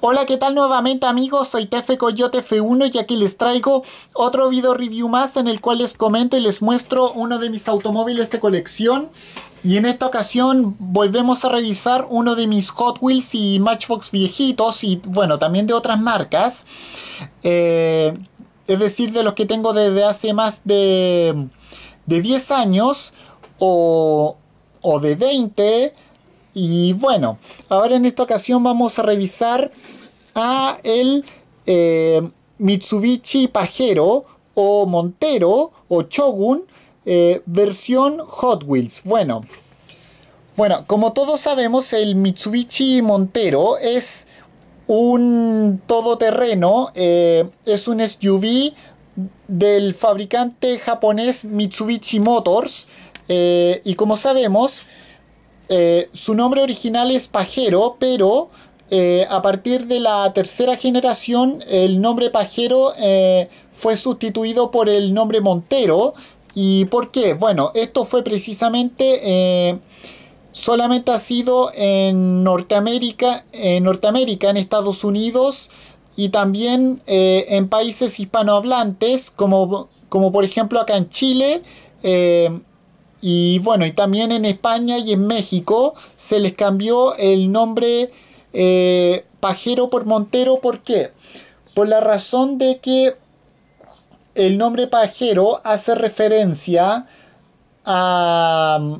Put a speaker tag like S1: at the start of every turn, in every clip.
S1: Hola, ¿qué tal nuevamente amigos? Soy Tefe Coyote F1 y aquí les traigo otro video review más en el cual les comento y les muestro uno de mis automóviles de colección. Y en esta ocasión volvemos a revisar uno de mis Hot Wheels y Matchbox viejitos y bueno, también de otras marcas. Eh, es decir, de los que tengo desde hace más de, de 10 años o, o de 20 y bueno, ahora en esta ocasión vamos a revisar a el eh, Mitsubishi Pajero o Montero o Shogun eh, versión Hot Wheels. Bueno, bueno, como todos sabemos, el Mitsubishi Montero es un todoterreno, eh, es un SUV del fabricante japonés Mitsubishi Motors. y como sabemos, eh, su nombre original es Pajero, pero eh, a partir de la tercera generación el nombre Pajero eh, fue sustituido por el nombre Montero. ¿Y por qué? Bueno, esto fue precisamente solamente ha sido en Norteamérica, en Norteamérica, en Estados Unidos y también en países hispanohablantes, como, como, por ejemplo acá en Chile, y bueno, y también en España y en México se les cambió el nombre eh, pajero por montero. ¿Por qué? Por la razón de que el nombre pajero hace referencia a,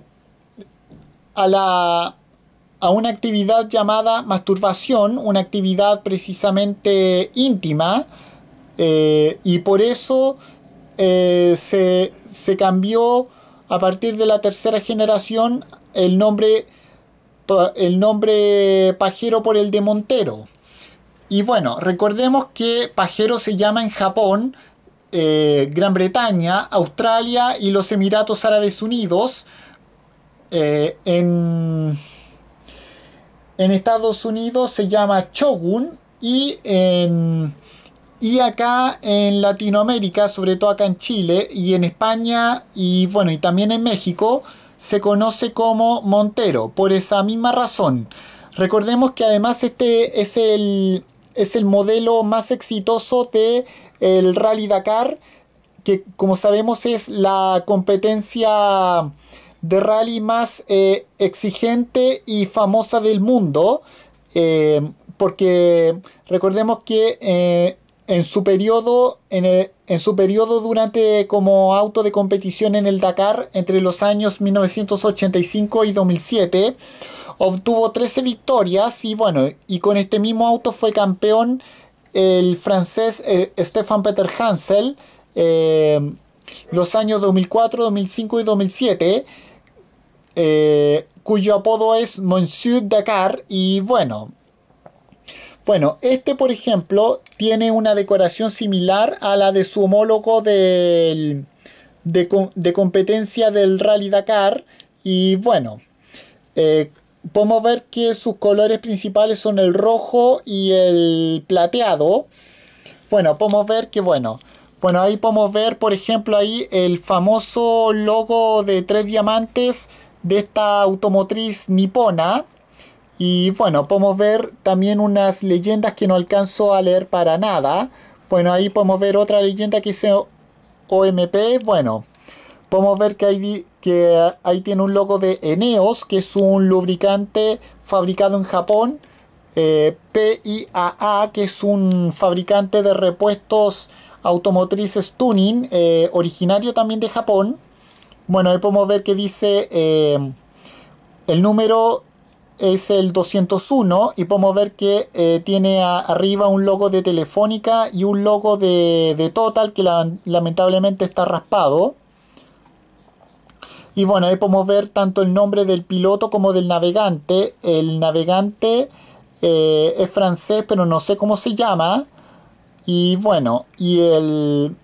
S1: a, la, a una actividad llamada masturbación, una actividad precisamente íntima, eh, y por eso eh, se, se cambió a partir de la tercera generación el nombre, el nombre pajero por el de Montero. Y bueno, recordemos que pajero se llama en Japón, eh, Gran Bretaña, Australia y los Emiratos Árabes Unidos. Eh, en, en Estados Unidos se llama Chogun y en y acá en Latinoamérica, sobre todo acá en Chile y en España y bueno, y también en México, se conoce como Montero, por esa misma razón. Recordemos que además este es el, es el modelo más exitoso de Rally Dakar, que como sabemos es la competencia de rally más eh, exigente y famosa del mundo, eh, porque recordemos que eh, en su periodo, en, su periodo durante como auto de competición en el Dakar entre los años 1985 y 2007, obtuvo 13 victorias y bueno, y con este mismo auto fue campeón el francés eh, Stefan Peter Hansel eh, los años 2004, 2005 y 2007, eh, cuyo apodo es Monsieur Dakar y bueno, bueno, este por ejemplo tiene una decoración similar a la de su homólogo de, competencia del Rally Dakar. Y bueno, eh, podemos ver que sus colores principales son el rojo y el plateado. Bueno, podemos ver que bueno. Bueno, ahí podemos ver, por ejemplo, ahí el famoso logo de tres diamantes de esta automotriz nipona. Y bueno, podemos ver también unas leyendas que no alcanzo a leer para nada. Bueno, ahí podemos ver otra leyenda que dice OMP. Bueno, podemos ver que ahí, que ahí tiene un logo de Eneos, que es un lubricante fabricado en Japón. Eh, PIAA, que es un fabricante de repuestos automotrices tuning, eh, originario también de Japón. Bueno, ahí podemos ver que dice eh, el número es el 201 y podemos ver que eh, tiene arriba un logo de Telefónica y un logo de, Total que lamentablemente está raspado. Y bueno, ahí podemos ver tanto el nombre del piloto como del navegante. El navegante eh, es francés, pero no sé cómo se llama. Y bueno, y el...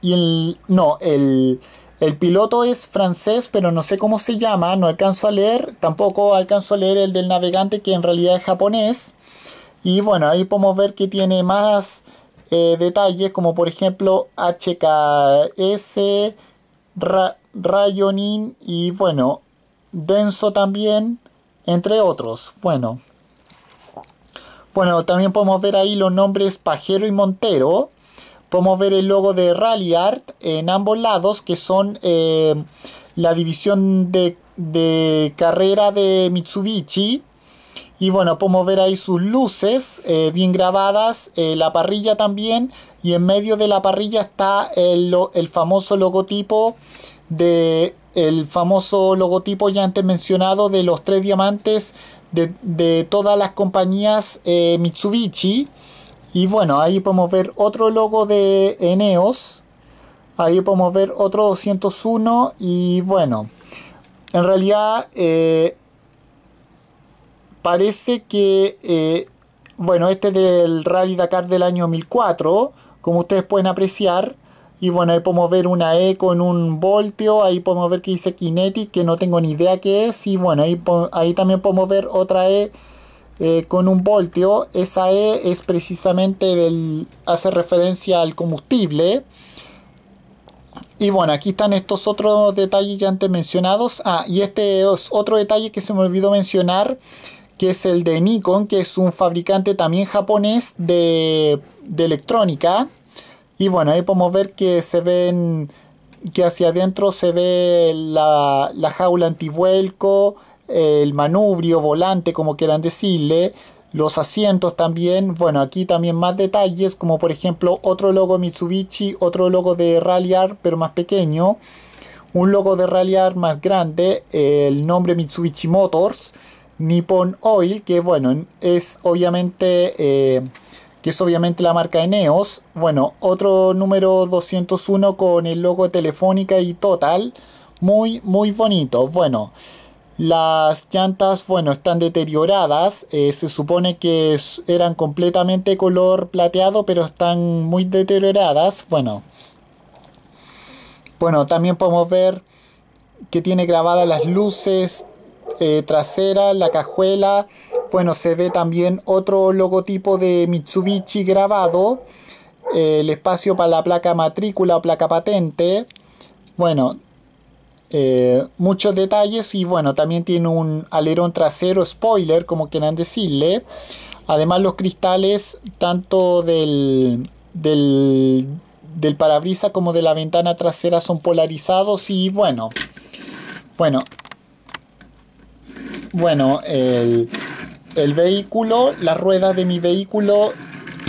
S1: Y el no, el, el piloto es francés, pero no sé cómo se llama, no alcanzo a leer, tampoco alcanzo a leer el del navegante, que en realidad es japonés. Y bueno, ahí podemos ver que tiene más eh, detalles, como por ejemplo HKS, Rayonin y bueno, Denso también, entre otros. Bueno. Bueno, también podemos ver ahí los nombres Pajero y Montero. Podemos ver el logo de Art... en ambos lados, que son eh, la división de, carrera de Mitsubishi. Y bueno, podemos ver ahí sus luces eh, bien grabadas, eh, la parrilla también. Y en medio de la parrilla está el, famoso logotipo de el famoso logotipo ya antes mencionado de los tres diamantes de, todas las compañías Mitsubishi y bueno, ahí podemos ver otro logo de Eneos. Ahí podemos ver otro 201 y bueno, en realidad eh, parece que, eh, bueno, este es del Rally Dakar del año 2004, como ustedes pueden apreciar. Y bueno, ahí podemos ver una E con un voltio, ahí podemos ver que dice Kinetic, que no tengo ni idea qué es. Y bueno, ahí, ahí también podemos ver otra E eh, con un voltio. Esa E es precisamente del, hace referencia al combustible. Y bueno, aquí están estos otros detalles ya antes mencionados. Ah, y este es otro detalle que se me olvidó mencionar, que es el de Nikon, que es un fabricante también japonés de, electrónica. Y bueno, ahí podemos ver que se ven que hacia adentro se ve la, la jaula antivuelco, el manubrio, volante, como quieran decirle, los asientos también, bueno, aquí también más detalles, como por ejemplo otro logo Mitsubishi, otro logo de Rallyar, pero más pequeño, un logo de Rallyar más grande, el nombre Mitsubishi Motors, Nippon Oil, que bueno, es obviamente, eh, que es obviamente la marca Eneos bueno, otro número 201 con el logo Telefónica y Total, muy, muy bonito, bueno. Las llantas, bueno, están deterioradas. Eh, se supone que eran completamente color plateado, pero están muy deterioradas. Bueno, bueno, también podemos ver que tiene grabadas las luces eh, traseras, la cajuela. Bueno, se ve también otro logotipo de Mitsubishi grabado. Eh, el espacio para la placa matrícula o placa patente. Bueno, eh, muchos detalles y bueno, también tiene un alerón trasero spoiler, como quieran decirle. Además los cristales tanto del, del, parabrisas como de la ventana trasera son polarizados y bueno, bueno, bueno, el, el vehículo, las ruedas de mi vehículo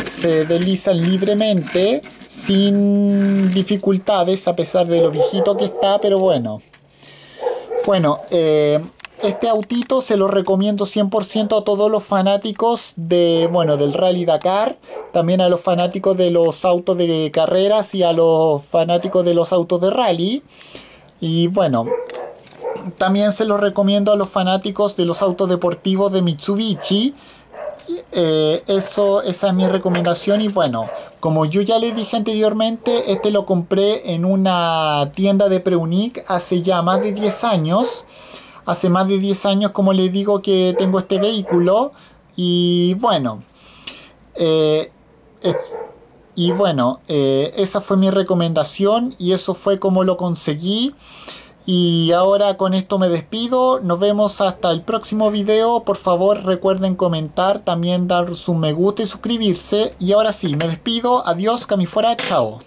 S1: se deslizan libremente sin dificultades a pesar de lo viejito que está, pero bueno. Bueno, eh, este autito se lo recomiendo 100% a todos los fanáticos de, bueno, del Rally Dakar, también a los fanáticos de los autos de carreras y a los fanáticos de los autos de rally. Y bueno, también se lo recomiendo a los fanáticos de los autos deportivos de Mitsubishi eh, eso, esa es mi recomendación y bueno, como yo ya le dije anteriormente, este lo compré en una tienda de Preunic hace ya más de 10 años. Hace más de 10 años, como le digo, que tengo este vehículo y bueno, eh, eh, y bueno, esa fue mi recomendación y eso fue como lo conseguí. Y ahora con esto me despido. Nos vemos hasta el próximo video. Por favor recuerden comentar, también dar su me gusta y suscribirse. Y ahora sí, me despido. Adiós, Camifora. Chao.